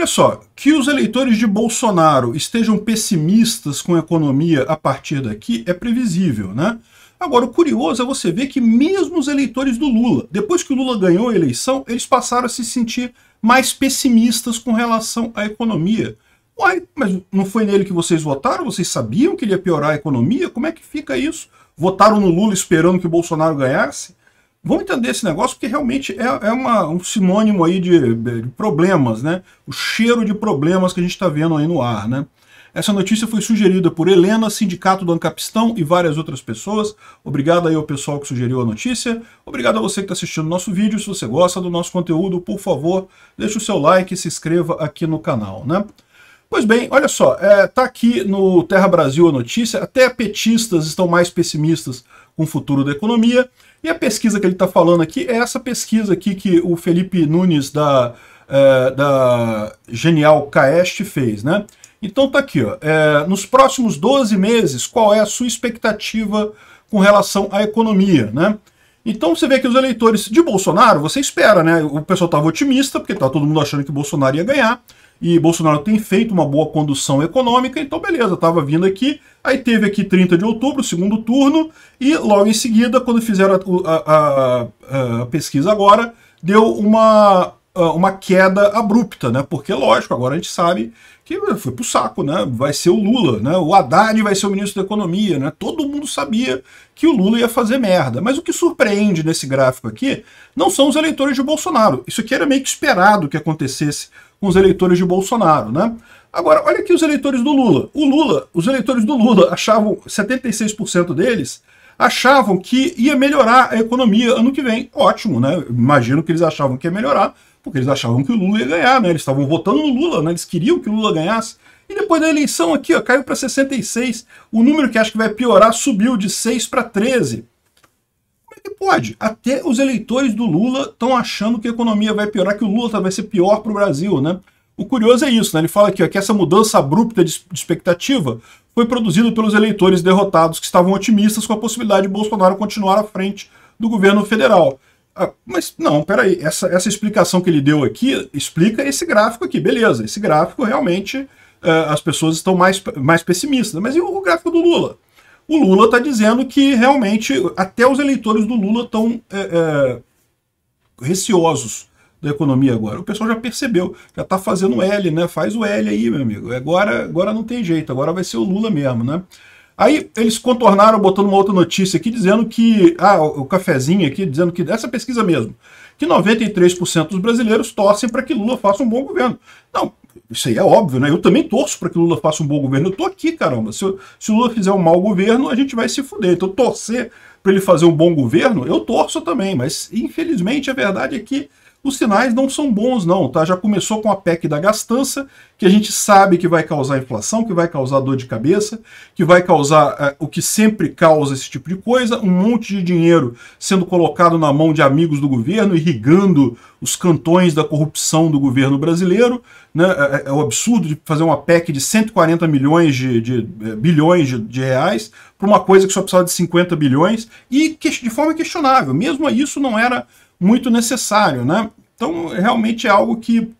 Olha só, que os eleitores de Bolsonaro estejam pessimistas com a economia a partir daqui é previsível, né? Agora, o curioso é você ver que mesmo os eleitores do Lula, depois que o Lula ganhou a eleição, eles passaram a se sentir mais pessimistas com relação à economia. Uai, mas não foi nele que vocês votaram? Vocês sabiam que ele ia piorar a economia? Como é que fica isso? Votaram no Lula esperando que o Bolsonaro ganhasse? Vamos entender esse negócio porque realmente é, é uma, um sinônimo aí de, de, problemas, né? O cheiro de problemas que a gente está vendo aí no ar, né? Essa notícia foi sugerida por Helena, Sindicato do Ancapistão e várias outras pessoas. Obrigado aí ao pessoal que sugeriu a notícia. Obrigado a você que está assistindo o nosso vídeo. Se você gosta do nosso conteúdo, por favor, deixe o seu like e se inscreva aqui no canal, né? Pois bem, olha só, está é, tá aqui no Terra Brasil a notícia, até petistas estão mais pessimistas com o futuro da economia, e a pesquisa que ele está falando aqui é essa pesquisa aqui que o Felipe Nunes da, é, da Genial Caeste fez, né? Então está aqui, ó, é, nos próximos 12 meses, qual é a sua expectativa com relação à economia, né? Então você vê que os eleitores de Bolsonaro, você espera, né? O pessoal estava otimista, porque está todo mundo achando que Bolsonaro ia ganhar e Bolsonaro tem feito uma boa condução econômica, então beleza, estava vindo aqui. Aí teve aqui 30 de outubro, segundo turno, e logo em seguida, quando fizeram a, a, a, a pesquisa agora, deu uma ah, uma queda abrupta, né? Porque, lógico, agora a gente sabe que foi pro saco, né? Vai ser o Lula, né? O Haddad vai ser o ministro da Economia, né? Todo mundo sabia que o Lula ia fazer merda. Mas o que surpreende nesse gráfico aqui não são os eleitores de Bolsonaro. Isso aqui era meio que esperado que acontecesse com os eleitores de Bolsonaro, né? Agora, olha aqui os eleitores do Lula. O Lula, os eleitores do Lula achavam, 76% deles achavam que ia melhorar a economia ano que vem. Ótimo, né? Imagino que eles achavam que ia melhorar porque eles achavam que o Lula ia ganhar, né? Eles estavam votando no Lula, né? Eles queriam que o Lula ganhasse. E depois da eleição aqui, ó, caiu para 66. O número que acho que vai piorar subiu de 6 para 13. Como é que pode? Até os eleitores do Lula estão achando que a economia vai piorar, que o Lula vai ser pior para o Brasil, né? O curioso é isso, né? Ele fala aqui ó, que essa mudança abrupta de expectativa foi produzida pelos eleitores derrotados que estavam otimistas com a possibilidade de Bolsonaro continuar à frente do governo federal. Ah, mas não, peraí, essa, essa explicação que ele deu aqui explica esse gráfico aqui, beleza. Esse gráfico realmente eh, as pessoas estão mais, mais pessimistas. Mas e o, o gráfico do Lula? O Lula está dizendo que realmente até os eleitores do Lula estão é, eh, é, eh, receosos da economia agora. O pessoal já percebeu, já está fazendo L, né? Faz o L aí, meu amigo. Agora, agora não tem jeito, agora vai ser o Lula mesmo, né? Aí eles contornaram botando uma outra notícia aqui dizendo que, ah, o cafezinho aqui, dizendo que, dessa pesquisa mesmo, que 93% dos brasileiros torcem para que Lula faça um bom governo. Não, isso aí é óbvio, né? Eu também torço para que Lula faça um bom governo. Eu tô aqui, caramba. Se, se Lula fizer um mau governo, a gente vai se fuder. Então torcer para ele fazer um bom governo, eu torço também. Mas, infelizmente, a verdade é que os sinais não são bons não, tá? Já começou com a PEC da gastança, que a gente sabe que vai causar inflação, que vai causar dor de cabeça, que vai causar uh, o que sempre causa esse tipo de coisa, um monte de dinheiro sendo colocado na mão de amigos do governo, irrigando os cantões da corrupção do governo brasileiro, né? É, é, é o absurdo de fazer uma PEC de 140 milhões de, de, é, bilhões de, de reais para uma coisa que só precisava de 50 bilhões e que, de forma questionável. Mesmo isso não era muito necessário, né? Então, realmente é algo que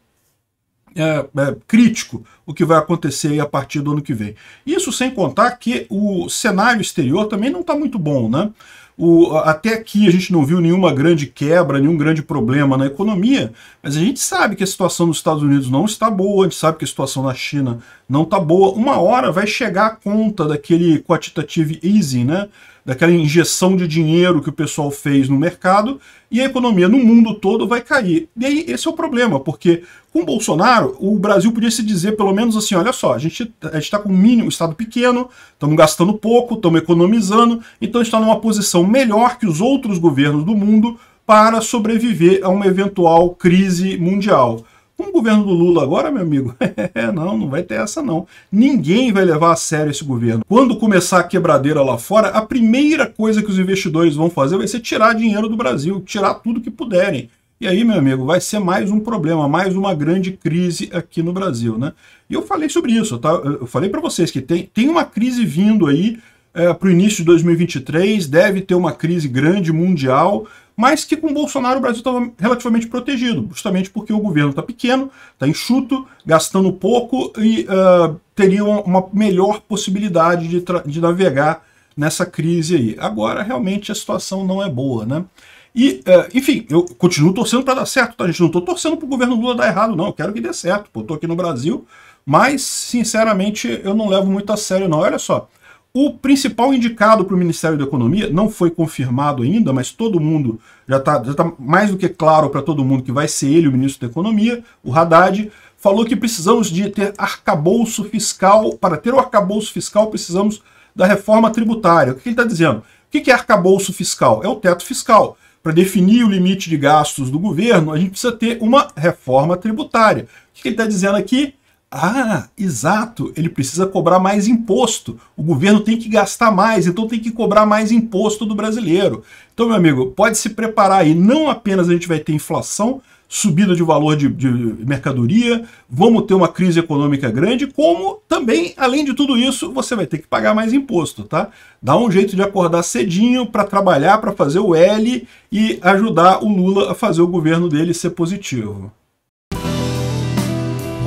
é, é, crítico o que vai acontecer a partir do ano que vem. Isso sem contar que o cenário exterior também não está muito bom, né? O, até aqui a gente não viu nenhuma grande quebra, nenhum grande problema na economia, mas a gente sabe que a situação nos Estados Unidos não está boa, a gente sabe que a situação na China não está boa. Uma hora vai chegar a conta daquele quantitative easing, né? daquela injeção de dinheiro que o pessoal fez no mercado, e a economia no mundo todo vai cair. E aí esse é o problema, porque com o Bolsonaro, o Brasil podia se dizer pelo menos assim, olha só, a gente a está com um mínimo, um Estado pequeno, estamos gastando pouco, estamos economizando, então está numa posição melhor que os outros governos do mundo para sobreviver a uma eventual crise mundial. Com o governo do Lula agora, meu amigo, é, não, não vai ter essa não. Ninguém vai levar a sério esse governo. Quando começar a quebradeira lá fora, a primeira coisa que os investidores vão fazer vai ser tirar dinheiro do Brasil, tirar tudo que puderem. E aí, meu amigo, vai ser mais um problema, mais uma grande crise aqui no Brasil, né? E eu falei sobre isso, tá? Eu falei para vocês que tem, tem uma crise vindo aí é, para o início de 2023, deve ter uma crise grande mundial, mas que com Bolsonaro o Brasil estava relativamente protegido, justamente porque o governo está pequeno, está enxuto, gastando pouco e uh, teria uma melhor possibilidade de, de navegar nessa crise aí. Agora, realmente, a situação não é boa, né? E, ah, enfim, eu continuo torcendo para dar certo, tá, gente? Não estou torcendo para o governo Lula dar errado, não. Eu quero que dê certo, pô. Estou aqui no Brasil, mas, sinceramente, eu não levo muito a sério, não. Olha só, o principal indicado para o Ministério da Economia não foi confirmado ainda, mas todo mundo já está tá mais do que claro para todo mundo que vai ser ele o ministro da Economia, o Haddad, falou que precisamos de ter arcabouço fiscal. Para ter o arcabouço fiscal, precisamos da reforma tributária. O que ele está dizendo? O que é arcabouço fiscal? É o teto fiscal. Para definir o limite de gastos do governo, a gente precisa ter uma reforma tributária. O que ele está dizendo aqui? Ah, exato, ele precisa cobrar mais imposto. O governo tem que gastar mais, então tem que cobrar mais imposto do brasileiro. Então, meu amigo, pode se preparar aí. Não apenas a gente vai ter inflação, subida de valor de, de mercadoria, vamos ter uma crise econômica grande, como também, além de tudo isso, você vai ter que pagar mais imposto, tá? Dá um jeito de acordar cedinho para trabalhar, para fazer o L e ajudar o Lula a fazer o governo dele ser positivo.